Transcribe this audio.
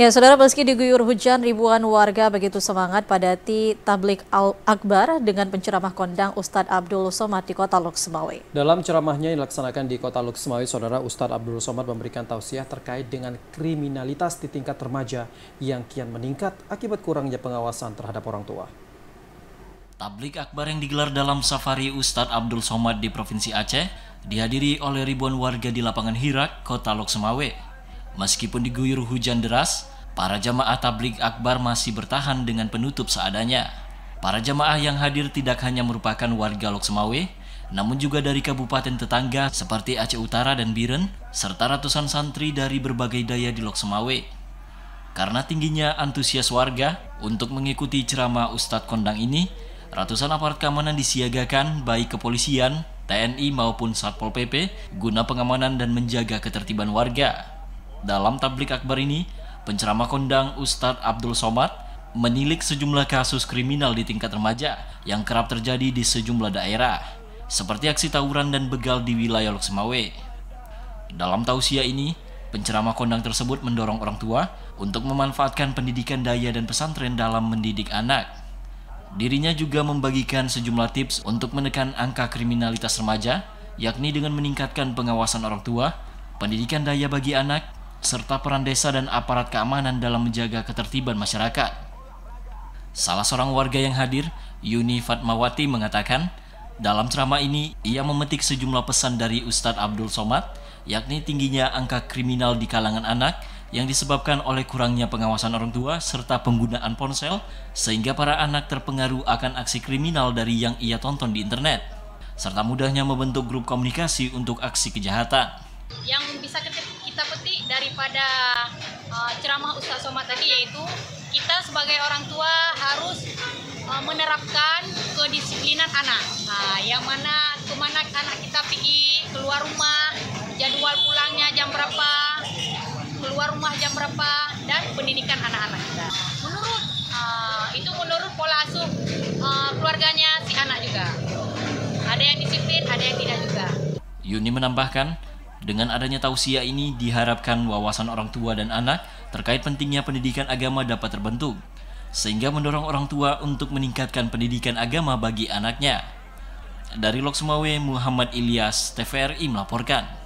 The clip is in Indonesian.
Ya, saudara, meski diguyur hujan, ribuan warga begitu semangat padati tablik Al akbar dengan penceramah kondang Ustadz Abdul Somad di kota Luxmawe. Dalam ceramahnya yang dilaksanakan di kota Luxmawe, saudara Ustadz Abdul Somad memberikan tausiah terkait dengan kriminalitas di tingkat remaja yang kian meningkat akibat kurangnya pengawasan terhadap orang tua. Tablik akbar yang digelar dalam safari Ustadz Abdul Somad di Provinsi Aceh dihadiri oleh ribuan warga di lapangan Hirak, kota Loksemawe. Meskipun diguyur hujan deras, para jamaah tablik akbar masih bertahan dengan penutup seadanya. Para jamaah yang hadir tidak hanya merupakan warga Loksemawe, namun juga dari kabupaten tetangga seperti Aceh Utara dan Biren, serta ratusan santri dari berbagai daya di Loksemawe. Karena tingginya antusias warga untuk mengikuti ceramah Ustadz Kondang ini, ratusan aparat keamanan disiagakan baik kepolisian, TNI maupun Satpol PP guna pengamanan dan menjaga ketertiban warga. Dalam tablik akbar ini, penceramah kondang Ustadz Abdul Somad menilik sejumlah kasus kriminal di tingkat remaja yang kerap terjadi di sejumlah daerah, seperti aksi tawuran dan begal di wilayah Loksemawe. Dalam tausiah ini, penceramah kondang tersebut mendorong orang tua untuk memanfaatkan pendidikan daya dan pesantren dalam mendidik anak. Dirinya juga membagikan sejumlah tips untuk menekan angka kriminalitas remaja, yakni dengan meningkatkan pengawasan orang tua, pendidikan daya bagi anak, serta peran desa dan aparat keamanan dalam menjaga ketertiban masyarakat. Salah seorang warga yang hadir, Yuni Fatmawati mengatakan, dalam ceramah ini ia memetik sejumlah pesan dari Ustadz Abdul Somad, yakni tingginya angka kriminal di kalangan anak yang disebabkan oleh kurangnya pengawasan orang tua serta penggunaan ponsel sehingga para anak terpengaruh akan aksi kriminal dari yang ia tonton di internet serta mudahnya membentuk grup komunikasi untuk aksi kejahatan. Yang bisa kita daripada uh, ceramah Ustaz Somad tadi yaitu kita sebagai orang tua harus uh, menerapkan kedisiplinan anak. Nah, yang mana kemana anak kita pergi keluar rumah, jadwal pulangnya jam berapa, keluar rumah jam berapa, dan pendidikan anak-anak kita. Menurut uh, itu menurut pola asuh uh, keluarganya si anak juga. Ada yang disiplin, ada yang tidak juga. Yuni menambahkan, dengan adanya tausiah ini diharapkan wawasan orang tua dan anak terkait pentingnya pendidikan agama dapat terbentuk, sehingga mendorong orang tua untuk meningkatkan pendidikan agama bagi anaknya. Dari Loksumawe, Muhammad Ilyas, TVRI melaporkan.